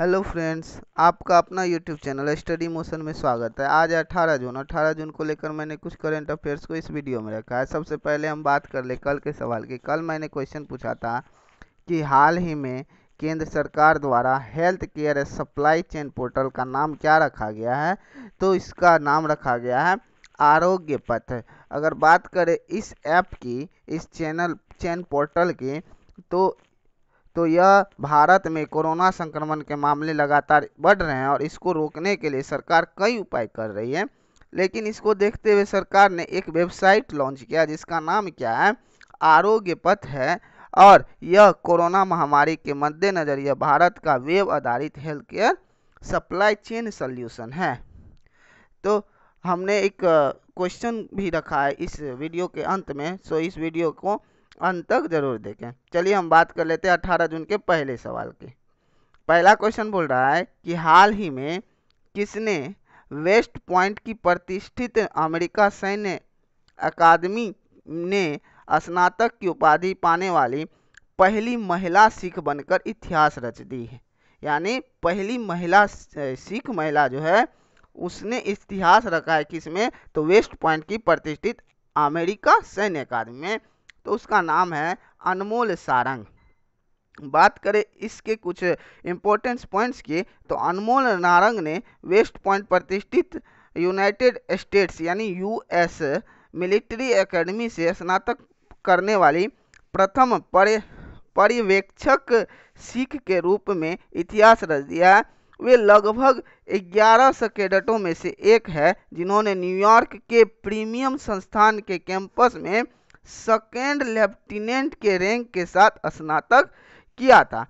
hello friends आपका अपना YouTube channel study motion में स्वागत है आज 18 जून 18 जून को लेकर मैंने कुछ करंट अफेयर्स को इस वीडियो में रखा है सबसे पहले हम बात कर ले कल के सवाल की कल मैंने क्वेश्चन पूछा था कि हाल ही में केंद्र सरकार द्वारा health care supply chain portal का नाम क्या रखा गया है तो इसका नाम रखा गया है आरोग्य पथ अगर बात करें इस ऐप की इस चैनल चैन पोर्टल की तो तो यह भारत में कोरोना संक्रमण के मामले लगातार बढ़ रहे हैं और इसको रोकने के लिए सरकार कई उपाय कर रही है लेकिन इसको देखते हुए सरकार ने एक वेबसाइट लॉन्च किया जिसका नाम क्या है आरोग्य पथ है और यह कोरोना महामारी के मद्देनज़र यह भारत का वेब आधारित health care supply chain solution है तो हमने एक क्वेश्चन भी रखा है इस वीडियो के अंत में सो इस वीडियो को अंत तक जरूर देखें चलिए हम बात कर लेते हैं अठारह जून के पहले सवाल की पहला क्वेश्चन बोल रहा है कि हाल ही में किसने वेस्ट पॉइंट की प्रतिष्ठित अमेरिका सैन्य अकादमी ने स्नातक की उपाधि पाने वाली पहली महिला सिख बनकर इतिहास रच दी है यानी पहली महिला सिख महिला जो है उसने इतिहास रखा है किसमें तो वेस्ट पॉइंट की प्रतिष्ठित अमेरिका सैन्य अकादमी में तो उसका नाम है अनमोल सारंग बात करें इसके कुछ इम्पोर्टेंस पॉइंट्स की तो अनमोल नारंग ने वेस्ट पॉइंट प्रतिष्ठित यूनाइटेड स्टेट्स यानी यूएस मिलिट्री एकेडमी से स्नातक करने वाली प्रथम परि पर्यवेक्षक सिख के रूप में इतिहास रच दिया वे लगभग 1100 कैडेटों में से एक है जिन्होंने न्यूयॉर्क के प्रीमियम संस्थान के कैंपस में सेकेंड लेफ्टिनेंट के रैंक के साथ स्नातक किया था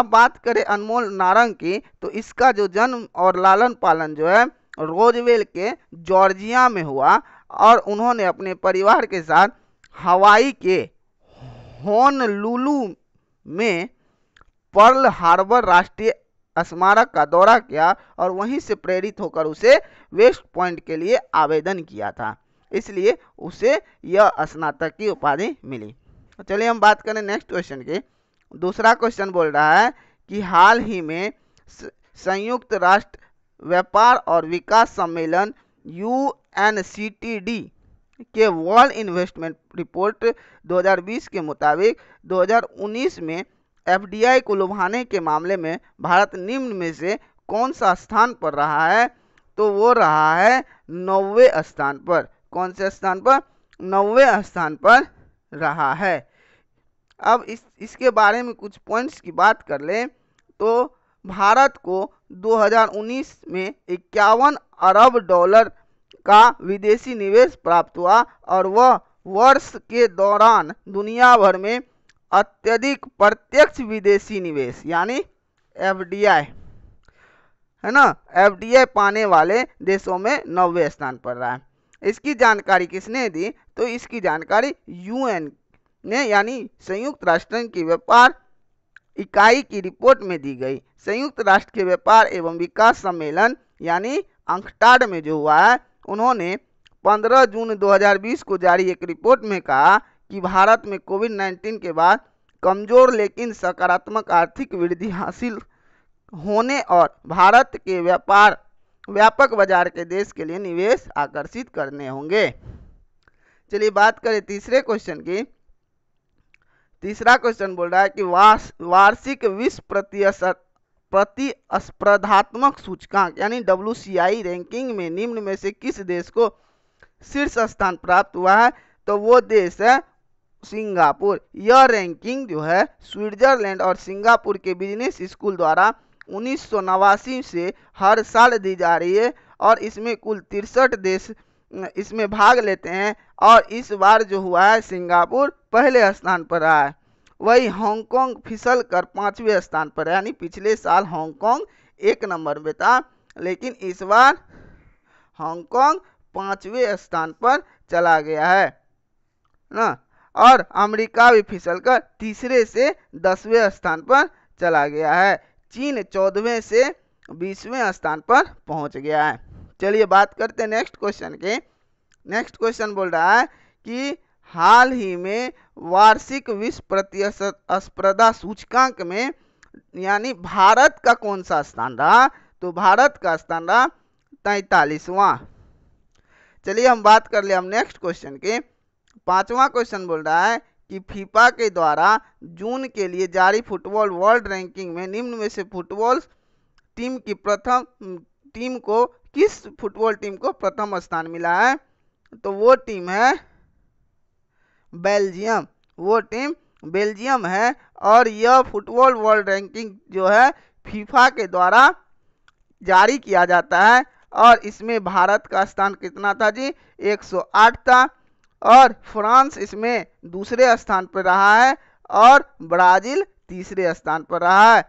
अब बात करें अनमोल नारंग की तो इसका जो जन्म और लालन पालन जो है रोजवेल के जॉर्जिया में हुआ और उन्होंने अपने परिवार के साथ हवाई के होनलुलू में पर्ल हार्बर राष्ट्रीय स्मारक का दौरा किया और वहीं से प्रेरित होकर उसे वेस्ट पॉइंट के लिए आवेदन किया था इसलिए उसे यह स्नातक की उपाधि मिली तो चलिए हम बात करें नेक्स्ट क्वेश्चन के दूसरा क्वेश्चन बोल रहा है कि हाल ही में संयुक्त राष्ट्र व्यापार और विकास सम्मेलन यू के वर्ल्ड इन्वेस्टमेंट रिपोर्ट 2020 के मुताबिक 2019 में आई को लुभाने के मामले में भारत निम्न में से कौन सा स्थान पर रहा है तो वो रहा है नौवे स्थान पर कौन से स्थान पर नौवे स्थान पर रहा है अब इस इसके बारे में कुछ पॉइंट्स की बात कर लें तो भारत को 2019 में इक्यावन अरब डॉलर का विदेशी निवेश प्राप्त हुआ और वह वर्ष के दौरान दुनिया भर में अत्यधिक प्रत्यक्ष विदेशी निवेश यानी एफ है ना एफ पाने वाले देशों में नौवे स्थान पर रहा है इसकी जानकारी किसने दी तो इसकी जानकारी यूएन ने यानी संयुक्त राष्ट्र की व्यापार इकाई की रिपोर्ट में दी गई संयुक्त राष्ट्र के व्यापार एवं विकास सम्मेलन यानी अंकटाड में जो हुआ है उन्होंने 15 जून 2020 को जारी एक रिपोर्ट में कहा कि भारत में कोविड 19 के बाद कमजोर लेकिन सकारात्मक आर्थिक वृद्धि हासिल होने और भारत के व्यापार व्यापक बाजार के देश के लिए निवेश आकर्षित करने होंगे चलिए बात करें तीसरे क्वेश्चन की तीसरा क्वेश्चन बोल रहा है कि वार्षिक विश्व प्रतिशत प्रतिस्पर्धात्मक सूचकांक यानी डब्ल्यू रैंकिंग में निम्न में से किस देश को शीर्ष स्थान प्राप्त हुआ है तो वो देश है सिंगापुर यह रैंकिंग जो है स्विट्जरलैंड और सिंगापुर के बिजनेस स्कूल द्वारा उन्नीस से हर साल दी जा रही है और इसमें कुल तिरसठ देश इसमें भाग लेते हैं और इस बार जो हुआ है सिंगापुर पहले स्थान पर रहा है वही हांगकांग फिसल कर पाँचवें स्थान पर है यानी पिछले साल हांगकांग एक नंबर में था लेकिन इस बार हांगकांग पाँचवें स्थान पर चला गया है ना और अमेरिका भी फिसल कर तीसरे से दसवें स्थान पर चला गया है चीन चौदहवें से बीसवें स्थान पर पहुंच गया है चलिए बात करते हैं नेक्स्ट क्वेश्चन के नेक्स्ट क्वेश्चन बोल रहा है कि हाल ही में वार्षिक विश्व प्रतिस्पर्धा सूचकांक में यानी भारत का कौन सा स्थान रहा तो भारत का स्थान रहा तैतालीसवां चलिए हम बात कर ले हम नेक्स्ट क्वेश्चन के पांचवा क्वेश्चन बोल रहा है कि फीफा के द्वारा जून के लिए जारी फुटबॉल वर्ल्ड रैंकिंग में निम्न में से फुटबॉल टीम की प्रथम टीम को किस फुटबॉल टीम को प्रथम स्थान मिला है तो वो टीम है बेल्जियम वो टीम बेल्जियम है और यह फुटबॉल वर्ल्ड रैंकिंग जो है फीफा के द्वारा जारी किया जाता है और इसमें भारत का स्थान कितना था जी 108 था और फ्रांस इसमें दूसरे स्थान पर रहा है और ब्राज़ील तीसरे स्थान पर रहा है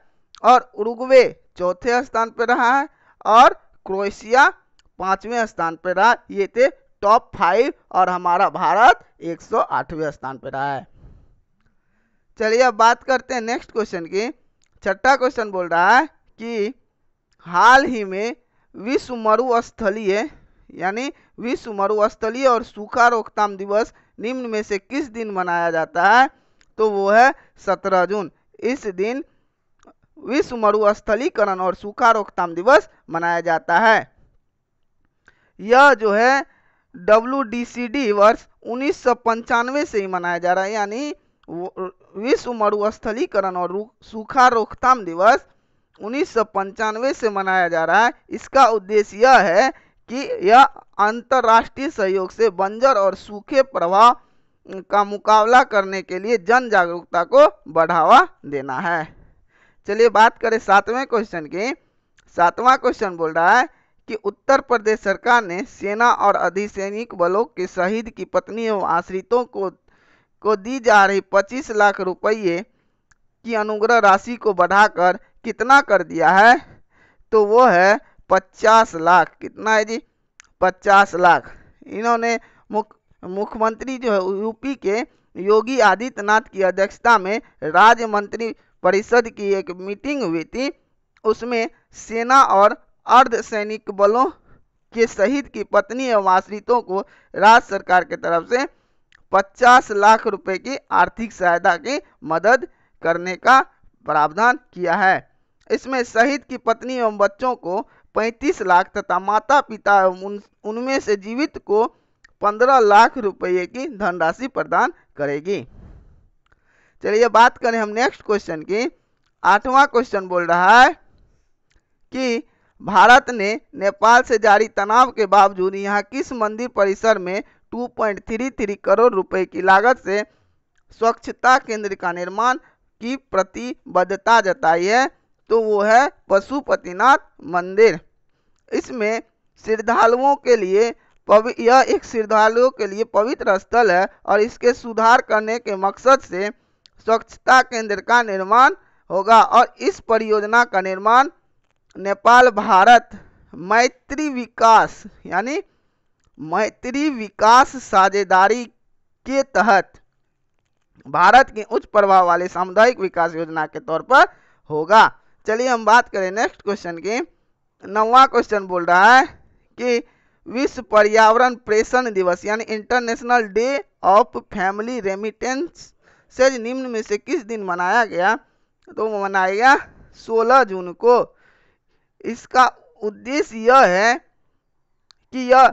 और उरुग्वे चौथे स्थान पर रहा है और क्रोएशिया पाँचवें स्थान पर रहा ये थे टॉप फाइव और हमारा भारत 108वें स्थान पर रहा है चलिए अब बात करते हैं नेक्स्ट क्वेश्चन की छठा क्वेश्चन बोल रहा है कि हाल ही में विश्व मरुस्थलीय यानी विश्व मरुस्थलीय और सूखा रोकथाम दिवस निम्न में से किस दिन मनाया जाता है तो वो है सत्रह जून इस दिन विश्व मरुस्थलीकरण और सूखा रोकथाम दिवस मनाया जाता है यह जो है डब्ल्यू वर्ष उन्नीस से ही मनाया जा रहा है यानी विश्व मरुस्थलीकरण और सूखा रोकथाम दिवस उन्नीस से मनाया जा रहा है इसका उद्देश्य यह है कि यह अंतर्राष्ट्रीय सहयोग से बंजर और सूखे प्रभाव का मुकाबला करने के लिए जन जागरूकता को बढ़ावा देना है चलिए बात करें सातवें क्वेश्चन की सातवां क्वेश्चन बोल रहा है कि उत्तर प्रदेश सरकार ने सेना और अधिसैनिक बलों के शहीद की पत्नी एवं आश्रितों को को दी जा रही पच्चीस लाख रुपये की अनुग्रह राशि को बढ़ाकर कितना कर दिया है तो वो है पचास लाख कितना है जी पचास लाख इन्होंने मुख मुख्यमंत्री जो है यूपी के योगी आदित्यनाथ की अध्यक्षता में राज्य मंत्री परिषद की एक मीटिंग हुई थी उसमें सेना और अर्ध सैनिक बलों के शहीद की पत्नी एवं आश्रितों को राज्य सरकार की तरफ से 50 लाख रुपए की आर्थिक सहायता की मदद करने का प्रावधान किया है इसमें शहीद की पत्नी एवं बच्चों को पैंतीस लाख तथा माता पिता एवं उन, उनमें से जीवित को पंद्रह लाख रुपये की धनराशि प्रदान करेगी चलिए बात करें हम नेक्स्ट क्वेश्चन की आठवां क्वेश्चन बोल रहा है कि भारत ने नेपाल से जारी तनाव के बावजूद यहाँ किस मंदिर परिसर में 2.33 करोड़ रुपए की लागत से स्वच्छता केंद्र का निर्माण की प्रतिबद्धता जताई है तो वो है पशुपतिनाथ मंदिर इसमें श्रद्धालुओं के लिए यह एक श्रद्धालुओं के लिए पवित्र स्थल है और इसके सुधार करने के मकसद से स्वच्छता केंद्र का निर्माण होगा और इस परियोजना का निर्माण नेपाल भारत मैत्री विकास यानी मैत्री विकास साझेदारी के तहत भारत की उच्च प्रभाव वाले सामुदायिक विकास योजना के तौर पर होगा चलिए हम बात करें नेक्स्ट क्वेश्चन की नवा क्वेश्चन बोल रहा है कि विश्व पर्यावरण प्रेषण दिवस यानी international day of family remittance से निम्न में से किस दिन मनाया गया तो मनाया गया सोलह जून को इसका उद्देश्य यह है कि यह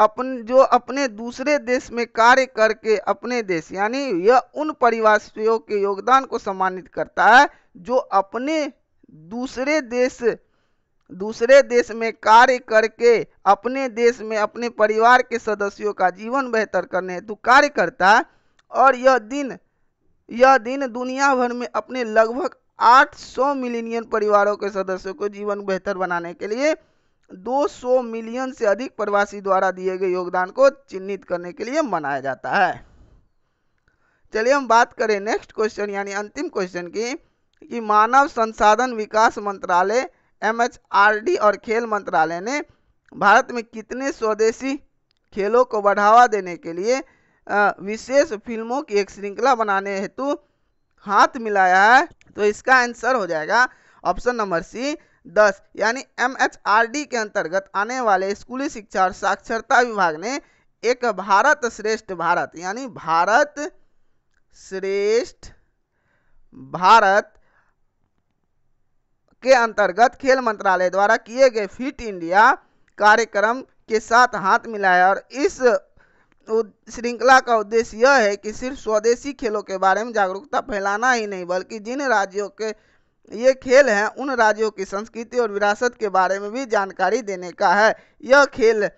अपन जो अपने दूसरे देश में कार्य करके अपने देश यानी यह उन परिवासियों के योगदान को सम्मानित करता है जो अपने दूसरे देश दूसरे देश में कार्य करके अपने देश में अपने परिवार के सदस्यों का जीवन बेहतर करने हेतु कार्य करता है और यह दिन यह दिन दुनिया भर में अपने लगभग 800 मिलियन परिवारों के सदस्यों को जीवन बेहतर बनाने के लिए 200 मिलियन से अधिक प्रवासी द्वारा दिए गए योगदान को चिन्हित करने के लिए मनाया जाता है चलिए हम बात करें नेक्स्ट क्वेश्चन यानी अंतिम क्वेश्चन की कि मानव संसाधन विकास मंत्रालय एम और खेल मंत्रालय ने भारत में कितने स्वदेशी खेलों को बढ़ावा देने के लिए विशेष फिल्मों की एक श्रृंखला बनाने हेतु हाथ मिलाया है तो इसका आंसर हो जाएगा ऑप्शन नंबर सी दस यानी डी के अंतर्गत आने वाले स्कूली शिक्षा और साक्षरता विभाग ने एक भारत श्रेष्ठ भारत यानी भारत श्रेष्ठ भारत के अंतर्गत खेल मंत्रालय द्वारा किए गए फिट इंडिया कार्यक्रम के साथ हाथ मिलाया और इस श्रृंखला का उद्देश्य यह है कि सिर्फ स्वदेशी खेलों के बारे में जागरूकता फैलाना ही नहीं बल्कि जिन राज्यों के ये खेल है उन राज्यों की संस्कृति और विरासत के बारे में भी जानकारी देने का है यह खेल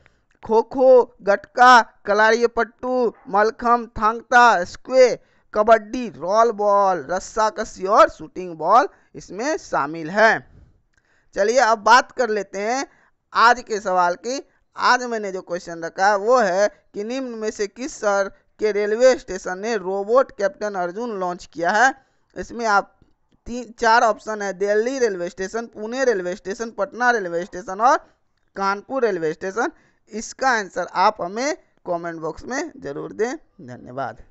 खो खो गटका कलाड़ीपट्टू मलखम थांगता स्क्वे कबड्डी रॉल बॉल रस्साकशी और शूटिंग बॉल इसमें शामिल है चलिए अब बात कर लेते हैं आज के सवाल की आज मैंने जो क्वेश्चन रखा है वो है कि निम्न में से किस शहर के रेलवे स्टेशन ने रोबोट कैप्टन अर्जुन लॉन्च किया है इसमें आप तीन चार ऑप्शन है Delhi railway station Pune railway station Patna railway station और कानपुर रेलवे स्टेशन इसका आंसर आप हमें कमेंट बॉक्स में ज़रूर दें धन्यवाद